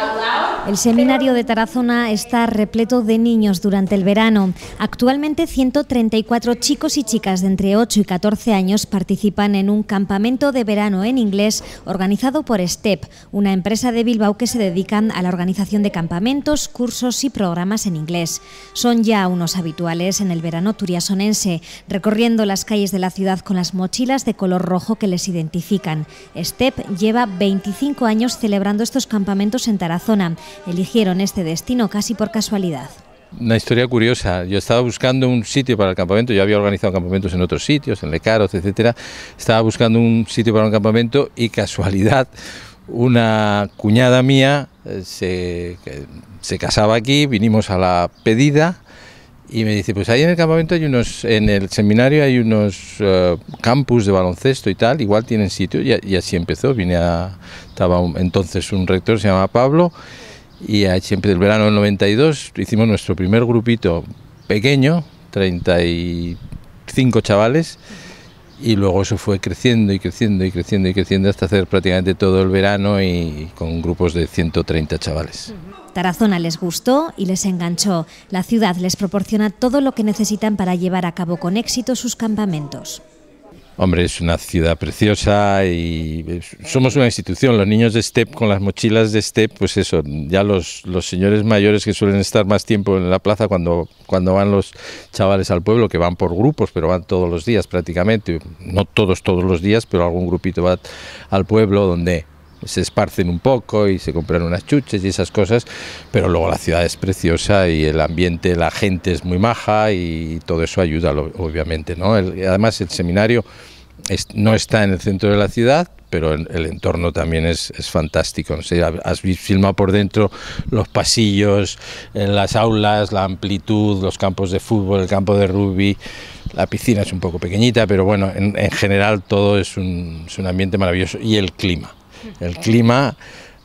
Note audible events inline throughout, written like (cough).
out loud. El seminario de Tarazona está repleto de niños durante el verano. Actualmente 134 chicos y chicas de entre 8 y 14 años participan en un campamento de verano en inglés organizado por STEP, una empresa de Bilbao que se dedica a la organización de campamentos, cursos y programas en inglés. Son ya unos habituales en el verano turiasonense, recorriendo las calles de la ciudad con las mochilas de color rojo que les identifican. STEP lleva 25 años celebrando estos campamentos en Tarazona eligieron este destino casi por casualidad. Una historia curiosa. Yo estaba buscando un sitio para el campamento. Yo había organizado campamentos en otros sitios, en Lecaros, etcétera. Estaba buscando un sitio para un campamento y casualidad, una cuñada mía eh, se, casaba aquí. Vinimos a la pedida y me dice, pues ahí en el campamento hay unos, en el seminario hay unos eh, campus de baloncesto y tal, igual tienen sitio, y, así empezó, vine a, estaba entonces un rector, se llama Pablo, y a siempre del verano del 92 hicimos nuestro primer grupito pequeño, 35 chavales, y luego eso fue creciendo y creciendo y creciendo y creciendo hasta hacer prácticamente todo el verano y con grupos de 130 chavales. Tarazona les gustó y les enganchó. La ciudad les proporciona todo lo que necesitan para llevar a cabo con éxito sus campamentos. Hombre, es una ciudad preciosa y somos una institución. Los niños de STEP con las mochilas de STEP, pues eso, ya los, los señores mayores que suelen estar más tiempo en la plaza cuando, cuando van los chavales al pueblo, que van por grupos, pero van todos los días prácticamente, no todos todos los días, pero algún grupito va al pueblo donde se esparcen un poco y se compran unas chuches y esas cosas, pero luego la ciudad es preciosa y el ambiente, la gente es muy maja y todo eso ayuda, obviamente. ¿no? además, el seminario no está en el centro de la ciudad, pero el, entorno también es, fantástico. has filmado por dentro los pasillos, las aulas, la amplitud, los campos de fútbol, el campo de rugby. La piscina es un poco pequeñita, pero bueno, en, general todo es un, es un ambiente maravilloso y el clima. El clima,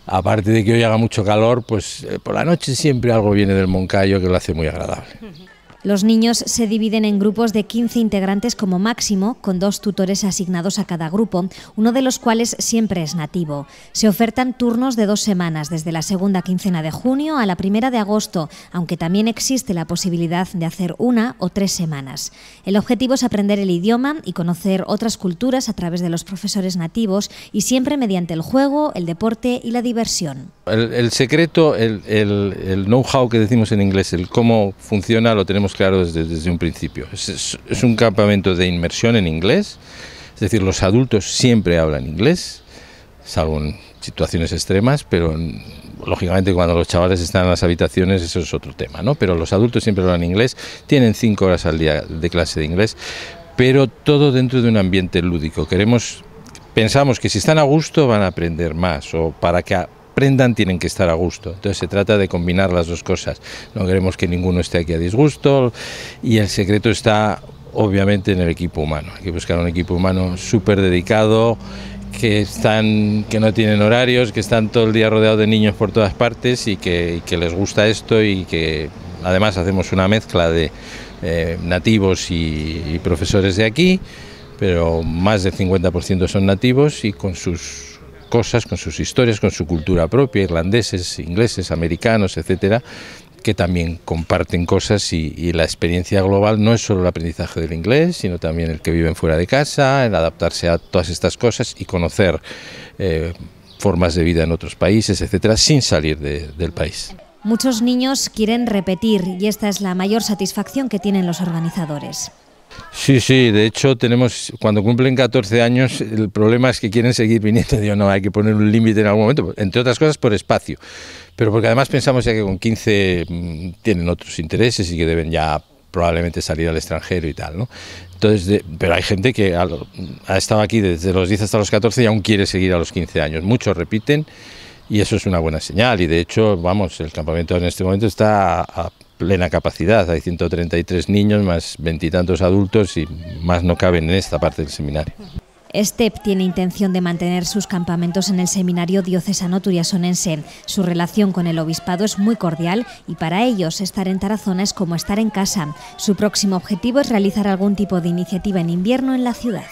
aparte de que hoy haga mucho calor, pues eh, por la noche siempre algo viene del Moncayo que lo hace muy agradable. (laughs) Los niños se dividen en grupos de 15 integrantes como máximo, con dos tutores asignados a cada grupo, uno de los cuales siempre es nativo. Se ofertan turnos de dos semanas, desde la segunda quincena de junio a la primera de agosto, aunque también existe la posibilidad de hacer una o tres semanas. El objetivo es aprender el idioma y conocer otras culturas a través de los profesores nativos y siempre mediante el juego, el deporte y la diversión. El, secreto, el, know-how que decimos en inglés, el cómo funciona, lo tenemos claro desde, un principio. Es, un campamento de inmersión en inglés, es decir, los adultos siempre hablan inglés, salvo en situaciones extremas, pero lógicamente cuando los chavales están en las habitaciones eso es otro tema, ¿no? Pero los adultos siempre hablan inglés, tienen cinco horas al día de clase de inglés, pero todo dentro de un ambiente lúdico. Queremos, pensamos que si están a gusto van a aprender más o para que aprendan tienen que estar a gusto. Entonces se trata de combinar las dos cosas. No queremos que ninguno esté aquí a disgusto y el secreto está obviamente en el equipo humano. Hay que buscar un equipo humano súper dedicado, que, están, que no tienen horarios, que están todo el día rodeados de niños por todas partes y que, les gusta esto y que además hacemos una mezcla de eh, nativos y, y profesores de aquí, pero más del 50% son nativos y con sus cosas, con sus historias, con su cultura propia, irlandeses, ingleses, americanos, etcétera, que también comparten cosas y, la experiencia global no es solo el aprendizaje del inglés, sino también el que viven fuera de casa, el adaptarse a todas estas cosas y conocer eh, formas de vida en otros países, etcétera, sin salir del país. Muchos niños quieren repetir y esta es la mayor satisfacción que tienen los organizadores. Sí, sí, de hecho tenemos, cuando cumplen 14 años, el problema es que quieren seguir viniendo. Digo, no, hay que poner un límite en algún momento, entre otras cosas por espacio, pero porque además pensamos ya que con 15 mm, tienen otros intereses y que deben ya probablemente salir al extranjero y tal, ¿no? Entonces, pero hay gente que ha, estado aquí desde los 10 hasta los 14 y aún quiere seguir a los 15 años. Muchos repiten y eso es una buena señal. Y de hecho, vamos, el campamento en este momento está a plena capacidad. Hay 133 niños, más veintitantos adultos y más no caben en esta parte del seminario. STEP tiene intención de mantener sus campamentos en el Seminario Diocesano Turiasonense. Su relación con el obispado es muy cordial y para ellos estar en Tarazona es como estar en casa. Su próximo objetivo es realizar algún tipo de iniciativa en invierno en la ciudad.